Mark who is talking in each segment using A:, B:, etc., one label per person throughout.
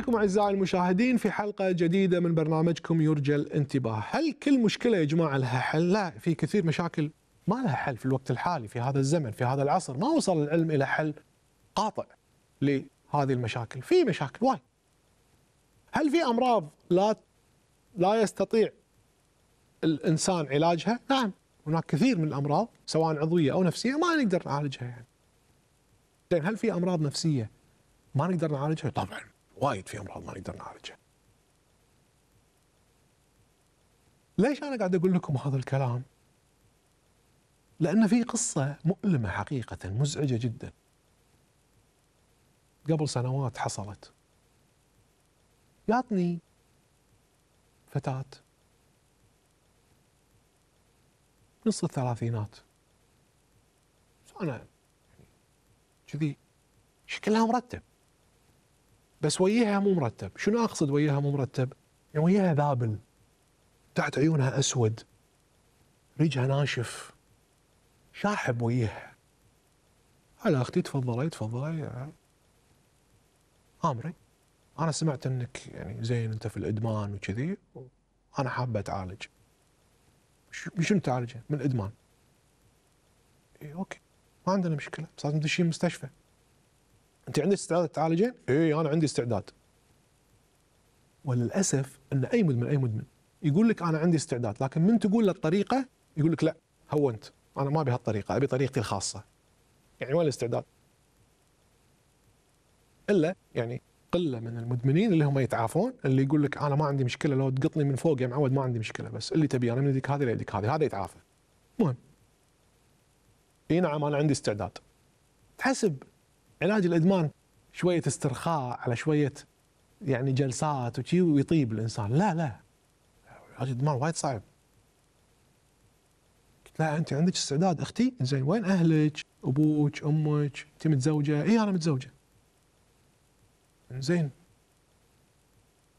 A: بكم أعزائي المشاهدين في حلقة جديدة من برنامجكم يرجى الانتباه هل كل مشكلة يا جماعة لها حل؟ لا في كثير مشاكل ما لها حل في الوقت الحالي في هذا الزمن في هذا العصر ما وصل العلم إلى حل قاطع لهذه المشاكل في مشاكل وايد هل في أمراض لا لا يستطيع الإنسان علاجها؟ نعم هناك كثير من الأمراض سواء عضوية أو نفسية ما نقدر نعالجها يعني هل في أمراض نفسية ما نقدر نعالجها؟ طبعا وايد في امراض ما نقدر نعالجها ليش انا قاعد اقول لكم هذا الكلام لان في قصه مؤلمه حقيقه مزعجه جدا قبل سنوات حصلت جاتني فتاه نص الثلاثينات انا يعني كذي شكلها مرتب بس وياها مو مرتب شنو أقصد وياها مو مرتب يعني وياها ذابل تحت عيونها أسود رجها ناشف شاحب وياها هلا أختي تفضلي تفضلي آمري أنا سمعت أنك يعني زين أنت في الإدمان وكذي أنا حابة أتعالج شنو تعالجه؟ من الإدمان إيه أوكي ما عندنا مشكلة بس لازم تدشين مستشفى انت عندك استعداد تعالجين؟ اي انا عندي استعداد. وللاسف ان اي مدمن اي مدمن يقول لك انا عندي استعداد لكن من تقول له الطريقه يقول لك لا هونت انا ما ابي هالطريقه ابي طريقتي الخاصه. يعني وين الاستعداد؟ الا يعني قله من المدمنين اللي هم يتعافون اللي يقول لك انا ما عندي مشكله لو تقطني من فوق يا معود ما عندي مشكله بس اللي تبي انا من يدك هذه ليدك هذه هذا يتعافى. مهم. اي نعم انا عندي استعداد. تحسب علاج الادمان شويه استرخاء على شويه يعني جلسات وشي ويطيب الانسان لا لا علاج الادمان وايد صعب قلت لا انت عندك استعداد اختي زين وين اهلك ابوك امك انت متزوجه اي انا متزوجه زين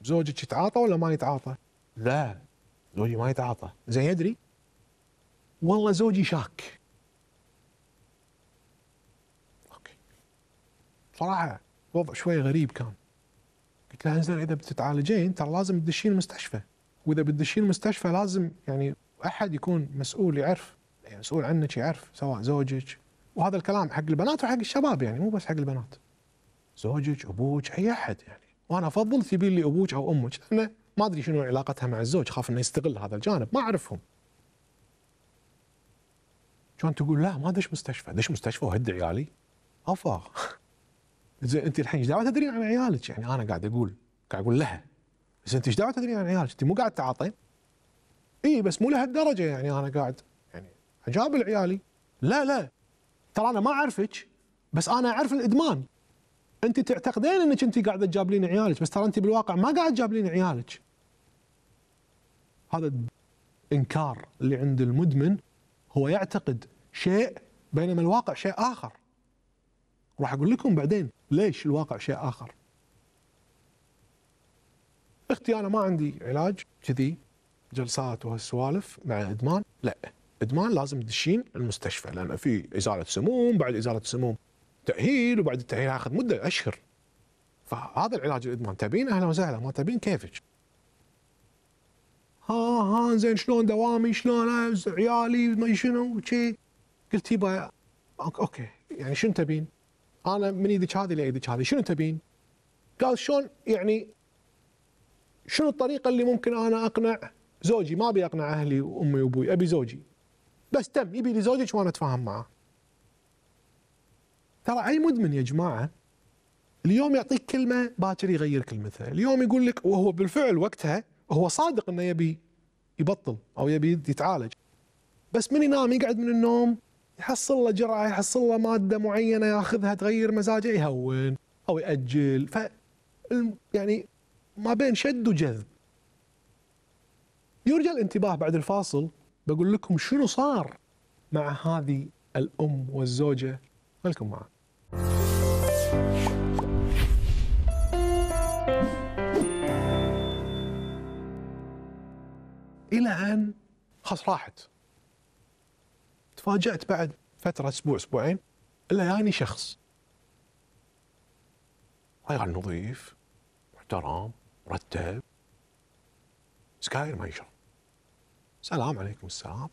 A: زوجك يتعاطى ولا ما يتعاطى لا زوجي ما يتعاطى زين يدري والله زوجي شاك صراحه وضع شوي غريب كان قلت لها زين اذا بتتعالجين ترى لازم تدشين المستشفى واذا بتدشين المستشفى لازم يعني احد يكون مسؤول يعرف يعني مسؤول عنك يعرف سواء زوجك وهذا الكلام حق البنات وحق الشباب يعني مو بس حق البنات زوجك ابوك اي احد يعني وانا افضل تبين لي ابوك او امك لانه ما ادري شنو علاقتها مع الزوج خاف انه يستغل هذا الجانب ما اعرفهم كان تقول لا ما دش مستشفى دش مستشفى وهد عيالي افا زين انت الحين ايش دعوه تدرين عن عيالك يعني انا قاعد اقول قاعد اقول لها بس انت ايش دعوه تدرين عن عيالك انت مو قاعد تعاطين اي بس مو لهالدرجه يعني انا قاعد يعني اجابل عيالي لا لا ترى انا ما اعرفك بس انا اعرف الادمان انت تعتقدين انك انت قاعده تجابلين عيالك بس ترى انت بالواقع ما قاعد تجابلين عيالك هذا الانكار اللي عند المدمن هو يعتقد شيء بينما الواقع شيء اخر راح أقول لكم بعدين ليش الواقع شيء آخر اختي أنا ما عندي علاج كذي جلسات وهالسوالف مع إدمان لا إدمان لازم تدشين المستشفى لأن في إزالة سموم بعد إزالة السموم تأهيل وبعد التأهيل ياخذ مدة أشهر فهذا العلاج الإدمان تبين أهلا وسهلا ما تبين كيفك ها ها زين شلون دوامي شلون عيالي ما شنو شي قلت يبا اوكي يعني شنو تبين؟ انا من ايدك هذه لايدك هذه شنو تبين؟ قال شلون يعني شنو الطريقه اللي ممكن انا اقنع زوجي ما ابي اقنع اهلي وامي وابوي ابي زوجي بس تم يبي لي زوجك وانا اتفاهم معه ترى اي مدمن يا جماعه اليوم يعطيك كلمه باكر يغير كلمتها اليوم يقول لك وهو بالفعل وقتها هو صادق انه يبي يبطل او يبي يتعالج بس من ينام يقعد من النوم يحصل له جرعه يحصل له ماده معينه ياخذها تغير مزاجه يهون او ياجل ف يعني ما بين شد وجذب يرجى الانتباه بعد الفاصل بقول لكم شنو صار مع هذه الام والزوجه خلكم معنا الى ان خلاص راحت تفاجأت بعد فترة أسبوع أسبوعين إلا يعني شخص رجال نظيف محترم مرتب سكاير ما يشرب السلام عليكم السلام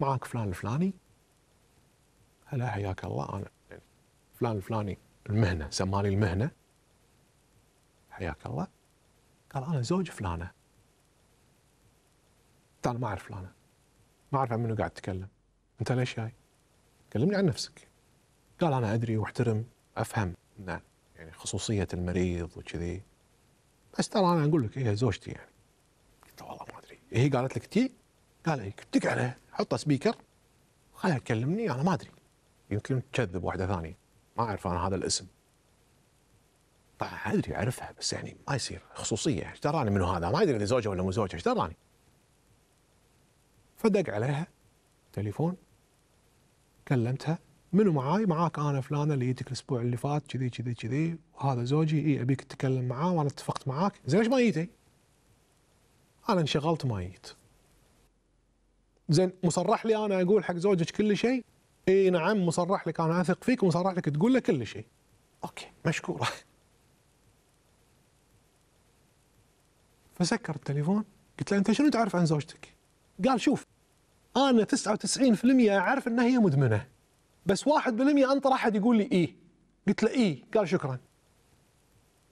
A: معك فلان الفلاني هلا حياك الله انا فلان الفلاني المهنه سمالي المهنه حياك الله قال انا زوج فلانه قلت انا ما اعرف فلانه ما اعرف عن منو قاعد تتكلم انت ليش جاي؟ كلمني عن نفسك قال انا ادري واحترم افهم نعم يعني خصوصيه المريض وكذي بس ترى انا اقول لك هي زوجتي يعني قلت والله ما ادري هي قالت لك تي قال اي دق عليها حط سبيكر خليها تكلمني انا ما ادري يمكن تكذب واحده ثانيه ما اعرف انا هذا الاسم طبعا ادري اعرفها بس يعني ما يصير خصوصيه يعني. ايش دراني منو هذا ما ادري اذا زوجه ولا مو زوجه ايش دراني فدق عليها تليفون كلمتها منو معاي؟ معاك انا فلانه اللي جيتك الاسبوع اللي فات كذي كذي كذي وهذا زوجي اي ابيك تتكلم معاه وانا اتفقت معاك، زين ليش ما جيتي؟ انا انشغلت ما جيت. زين مصرح لي انا اقول حق زوجك كل شيء؟ اي نعم مصرح لك انا اثق فيك ومصرح لك تقول له كل شيء. اوكي مشكوره. فسكر التليفون قلت له انت شنو تعرف عن زوجتك؟ قال شوف انا 99% اعرف انها هي مدمنه بس 1% انطر احد يقول لي ايه قلت له ايه قال شكرا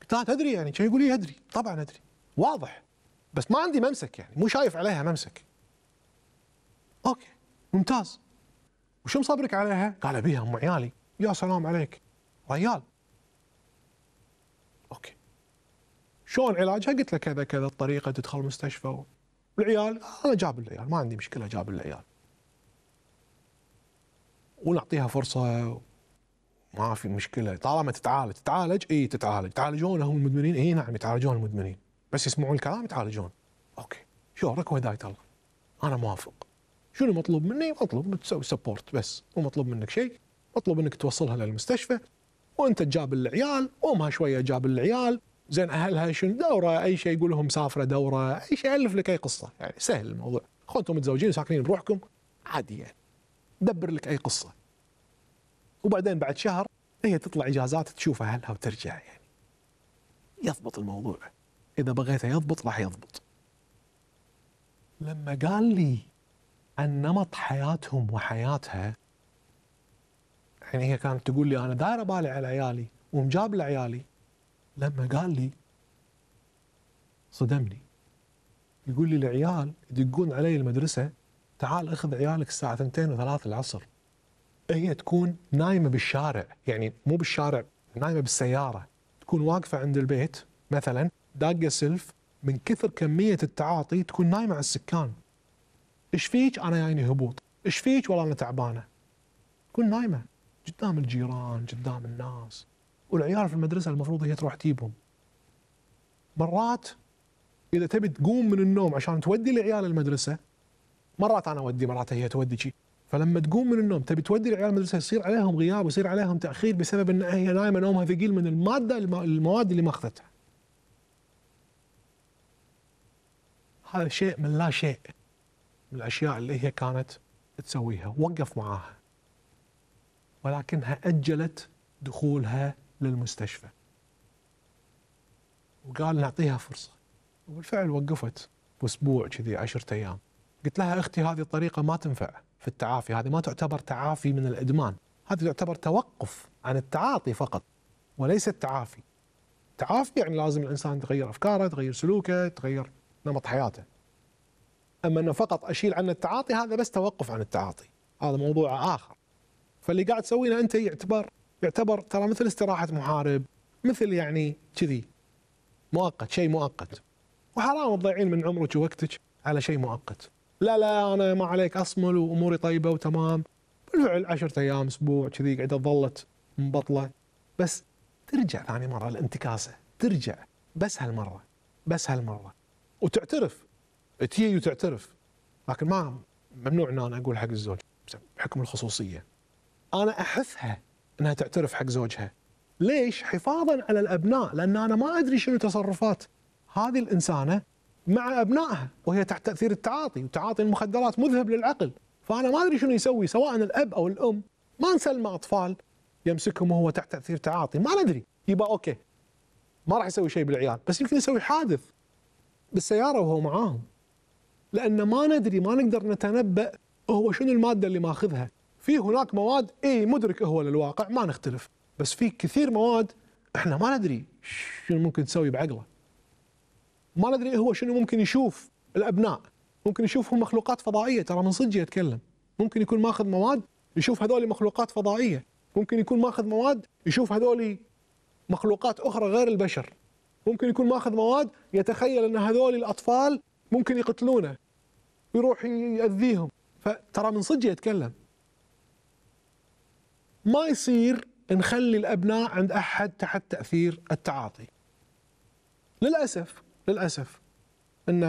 A: قلت له تدري يعني كان يقول لي ادري طبعا ادري واضح بس ما عندي ممسك يعني مو شايف عليها ممسك اوكي ممتاز وشو مصبرك عليها؟ قال ابيها ام عيالي يا سلام عليك ريال اوكي شلون علاجها؟ قلت له كذا كذا الطريقه تدخل مستشفى العيال انا جاب العيال ما عندي مشكله جاب العيال ونعطيها فرصه ما في مشكله طالما تتعالج تتعالج اي تتعالج تعالجون هم المدمنين اي نعم يتعالجون المدمنين بس يسمعون الكلام يتعالجون اوكي شعورك وهدايه الله انا موافق شنو مطلوب مني؟ مطلوب تسوي سبورت بس مو مطلوب منك شيء مطلوب انك توصلها للمستشفى وانت تجاب العيال وامها شويه جاب العيال زين اهلها شنو دوره اي شيء يقول لهم سافره دوره اي شيء الف لك اي قصه يعني سهل الموضوع خو انتم متزوجين ساكنين بروحكم عادي يعني دبر لك اي قصه وبعدين بعد شهر هي تطلع اجازات تشوف اهلها وترجع يعني يضبط الموضوع اذا بغيته يضبط راح يضبط لما قال لي عن نمط حياتهم وحياتها يعني هي كانت تقول لي انا دايره بالي على عيالي ومجابله عيالي لما قال لي صدمني يقول لي العيال يدقون علي المدرسة تعال اخذ عيالك الساعة ثنتين وثلاث العصر هي تكون نايمة بالشارع يعني مو بالشارع نايمة بالسيارة تكون واقفة عند البيت مثلا داقة سلف من كثر كمية التعاطي تكون نايمة على السكان ايش فيك انا جايني يعني هبوط ايش فيك والله انا تعبانة تكون نايمة قدام الجيران قدام الناس والعيال في المدرسه المفروض هي تروح تجيبهم مرات اذا تبي تقوم من النوم عشان تودي العيال المدرسه مرات انا اودي مرات هي تودي شيء فلما تقوم من النوم تبي تودي العيال المدرسه يصير عليهم غياب ويصير عليهم تاخير بسبب ان هي نايمه نومها ثقيل من الماده المواد اللي ما اخذتها هذا شيء من لا شيء من الاشياء اللي هي كانت تسويها وقف معاها ولكنها اجلت دخولها للمستشفى وقال نعطيها فرصة وبالفعل وقفت بأسبوع كذي عشرة أيام قلت لها أختي هذه الطريقة ما تنفع في التعافي هذه ما تعتبر تعافي من الإدمان هذه تعتبر توقف عن التعاطي فقط وليس التعافي تعافي يعني لازم الإنسان تغير أفكاره تغير سلوكه تغير نمط حياته أما أنه فقط أشيل عن التعاطي هذا بس توقف عن التعاطي هذا موضوع آخر فاللي قاعد تسوينه أنت يعتبر يعتبر ترى مثل استراحه محارب مثل يعني كذي مؤقت شيء مؤقت وحرام تضيعين من عمرك ووقتك على شيء مؤقت لا لا انا ما عليك اصمل واموري طيبه وتمام بالفعل عشرة ايام اسبوع كذي قاعده ظلت مبطله بس ترجع ثاني مره الانتكاسه ترجع بس هالمره بس هالمره وتعترف تيجي وتعترف لكن ما ممنوع ان انا اقول حق الزوج بحكم الخصوصيه انا احثها انها تعترف حق زوجها ليش حفاظا على الابناء لان انا ما ادري شنو تصرفات هذه الانسانه مع ابنائها وهي تحت تاثير التعاطي وتعاطي المخدرات مذهب للعقل فانا ما ادري شنو يسوي سواء الاب او الام ما نسلم اطفال يمسكهم وهو تحت تاثير تعاطي ما ندري يبقى اوكي ما راح يسوي شيء بالعيال بس يمكن يسوي حادث بالسياره وهو معاهم لان ما ندري ما نقدر نتنبا هو شنو الماده اللي ماخذها في هناك مواد اي مدرك هو للواقع ما نختلف بس في كثير مواد احنا ما ندري شنو ممكن تسوي بعقله ما ندري هو شنو ممكن يشوف الابناء ممكن يشوفهم مخلوقات فضائيه ترى من صدق يتكلم ممكن يكون ماخذ مواد يشوف هذول مخلوقات فضائيه ممكن يكون ماخذ مواد يشوف هذول مخلوقات اخرى غير البشر ممكن يكون ماخذ مواد يتخيل ان هذول الاطفال ممكن يقتلونه ويروح ياذيهم فترى من صدق يتكلم ما يصير نخلي الابناء عند احد تحت تاثير التعاطي. للاسف للاسف ان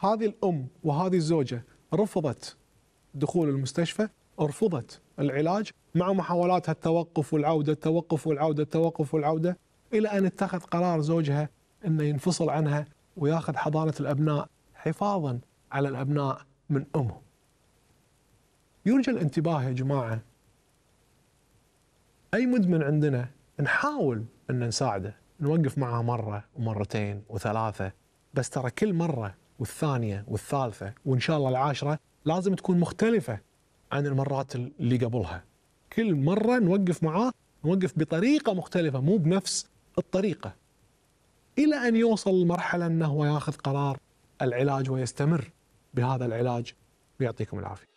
A: هذه الام وهذه الزوجه رفضت دخول المستشفى، رفضت العلاج مع محاولاتها التوقف والعوده، التوقف والعوده، التوقف والعوده الى ان اتخذ قرار زوجها انه ينفصل عنها وياخذ حضانه الابناء حفاظا على الابناء من امه. يرجى الانتباه يا جماعه اي مدمن عندنا نحاول ان نساعده نوقف معه مره ومرتين وثلاثه بس ترى كل مره والثانيه والثالثه وان شاء الله العاشره لازم تكون مختلفه عن المرات اللي قبلها كل مره نوقف معاه نوقف بطريقه مختلفه مو بنفس الطريقه الى ان يوصل لمرحله انه هو ياخذ قرار العلاج ويستمر بهذا العلاج ويعطيكم العافيه